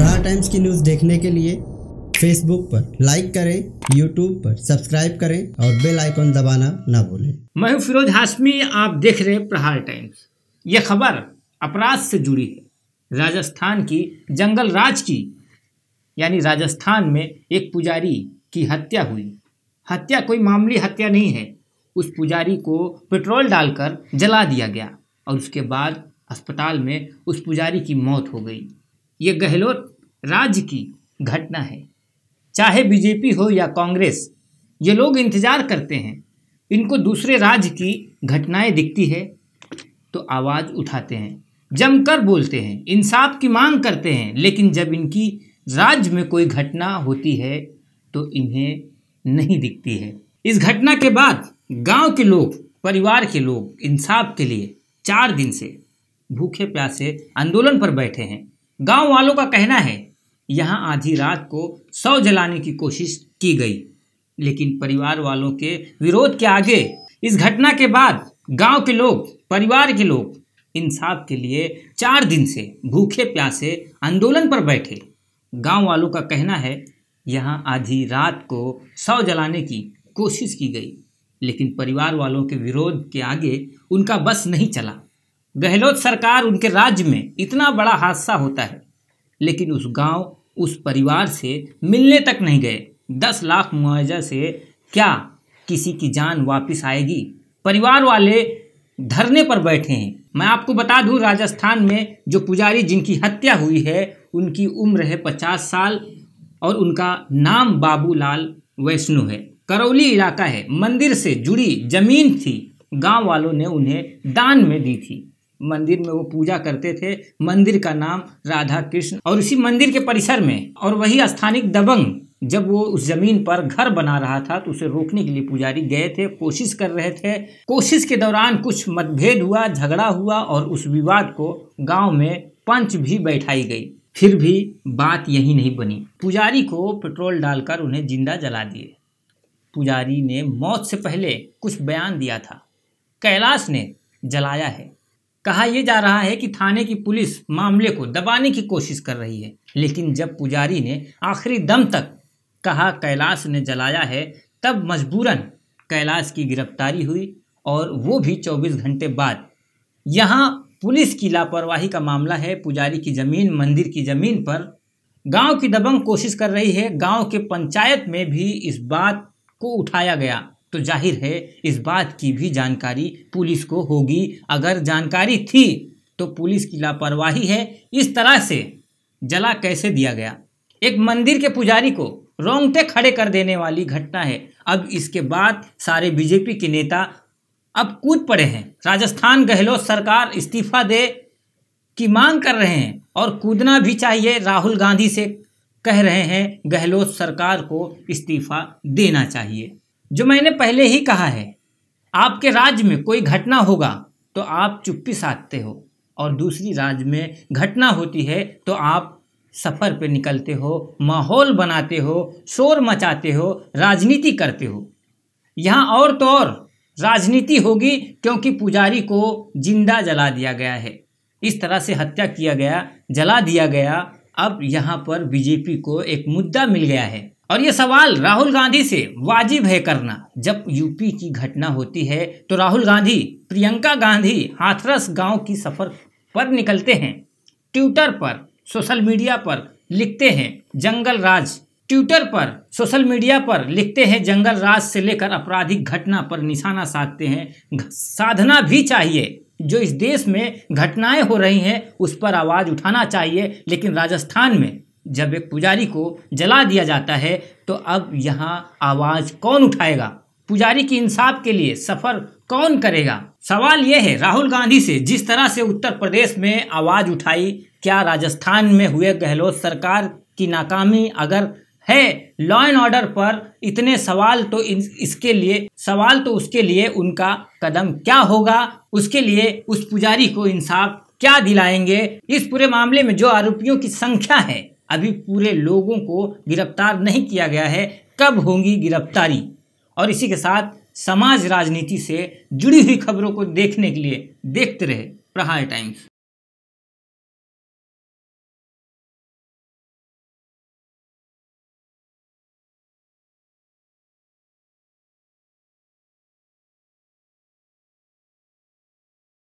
प्रहार टाइम्स की न्यूज़ देखने के लिए फेसबुक पर लाइक करें यूट्यूब पर सब्सक्राइब करें और बेल आइकन दबाना ना भूलें मैं हूं फिरोज हाशमी आप देख रहे प्रहार टाइम्स ये खबर अपराध से जुड़ी है राजस्थान की जंगल राज की यानी राजस्थान में एक पुजारी की हत्या हुई हत्या कोई मामूली हत्या नहीं है उस पुजारी को पेट्रोल डालकर जला दिया गया और उसके बाद अस्पताल में उस पुजारी की मौत हो गई ये गहलोत राज की घटना है चाहे बीजेपी हो या कांग्रेस ये लोग इंतज़ार करते हैं इनको दूसरे राज्य की घटनाएं दिखती है तो आवाज़ उठाते हैं जमकर बोलते हैं इंसाफ की मांग करते हैं लेकिन जब इनकी राज्य में कोई घटना होती है तो इन्हें नहीं दिखती है इस घटना के बाद गांव के लोग परिवार के लोग इंसाफ के लिए चार दिन से भूखे प्यासे आंदोलन पर बैठे हैं गांव वालों का कहना है यहां आधी रात को शव जलाने की कोशिश की गई लेकिन परिवार वालों के विरोध के आगे इस घटना के बाद गांव के लोग परिवार के लोग इंसाफ के लिए चार दिन से भूखे प्यासे आंदोलन पर बैठे गांव वालों का कहना है यहां आधी रात को शव जलाने की कोशिश की गई लेकिन परिवार वालों के विरोध के आगे उनका बस नहीं चला गहलोत सरकार उनके राज्य में इतना बड़ा हादसा होता है लेकिन उस गांव उस परिवार से मिलने तक नहीं गए दस लाख मुआवजा से क्या किसी की जान वापस आएगी परिवार वाले धरने पर बैठे हैं मैं आपको बता दूं राजस्थान में जो पुजारी जिनकी हत्या हुई है उनकी उम्र है पचास साल और उनका नाम बाबूलाल वैष्णो है करौली इलाका है मंदिर से जुड़ी जमीन थी गांव वालों ने उन्हें दान में दी थी मंदिर में वो पूजा करते थे मंदिर का नाम राधा कृष्ण और उसी मंदिर के परिसर में और वही स्थानिक दबंग जब वो उस जमीन पर घर बना रहा था तो उसे रोकने के लिए पुजारी गए थे कोशिश कर रहे थे कोशिश के दौरान कुछ मतभेद हुआ झगड़ा हुआ और उस विवाद को गांव में पंच भी बैठाई गई फिर भी बात यही नहीं बनी पुजारी को पेट्रोल डालकर उन्हें जिंदा जला दिए पुजारी ने मौत से पहले कुछ बयान दिया था कैलाश ने जलाया है कहा यह जा रहा है कि थाने की पुलिस मामले को दबाने की कोशिश कर रही है लेकिन जब पुजारी ने आखिरी दम तक कहा कैलाश ने जलाया है तब मजबूरन कैलाश की गिरफ्तारी हुई और वो भी 24 घंटे बाद यहाँ पुलिस की लापरवाही का मामला है पुजारी की ज़मीन मंदिर की ज़मीन पर गांव की दबंग कोशिश कर रही है गांव के पंचायत में भी इस बात को उठाया गया तो जाहिर है इस बात की भी जानकारी पुलिस को होगी अगर जानकारी थी तो पुलिस की लापरवाही है इस तरह से जला कैसे दिया गया एक मंदिर के पुजारी को रोंगटे खड़े कर देने वाली घटना है अब इसके बाद सारे बीजेपी के नेता अब कूद पड़े हैं राजस्थान गहलोत सरकार इस्तीफा दे की मांग कर रहे हैं और कूदना भी चाहिए राहुल गांधी से कह रहे हैं गहलोत सरकार को इस्तीफा देना चाहिए जो मैंने पहले ही कहा है आपके राज्य में कोई घटना होगा तो आप चुप्पी साधते हो और दूसरी राज्य में घटना होती है तो आप सफ़र पे निकलते हो माहौल बनाते हो शोर मचाते हो राजनीति करते हो यहाँ और तो और राजनीति होगी क्योंकि पुजारी को जिंदा जला दिया गया है इस तरह से हत्या किया गया जला दिया गया अब यहाँ पर बीजेपी को एक मुद्दा मिल गया है और ये सवाल राहुल गांधी से वाजिब है करना जब यूपी की घटना होती है तो राहुल गांधी प्रियंका गांधी हाथरस गांव की सफर पर निकलते हैं ट्विटर पर सोशल मीडिया पर लिखते हैं जंगल राज ट्विटर पर सोशल मीडिया पर लिखते हैं जंगल राज से लेकर आपराधिक घटना पर निशाना साधते हैं साधना भी चाहिए जो इस देश में घटनाएं हो रही हैं उस पर आवाज़ उठाना चाहिए लेकिन राजस्थान में जब एक पुजारी को जला दिया जाता है तो अब यहाँ आवाज़ कौन उठाएगा पुजारी की इंसाफ के लिए सफ़र कौन करेगा सवाल यह है राहुल गांधी से जिस तरह से उत्तर प्रदेश में आवाज़ उठाई क्या राजस्थान में हुए गहलोत सरकार की नाकामी अगर है लॉ एंड ऑर्डर पर इतने सवाल तो इसके लिए सवाल तो उसके लिए उनका कदम क्या होगा उसके लिए उस पुजारी को इंसाफ क्या दिलाएंगे इस पूरे मामले में जो आरोपियों की संख्या है अभी पूरे लोगों को गिरफ्तार नहीं किया गया है कब होंगी गिरफ्तारी और इसी के साथ समाज राजनीति से जुड़ी हुई खबरों को देखने के लिए देखते रहे प्रहार टाइम्स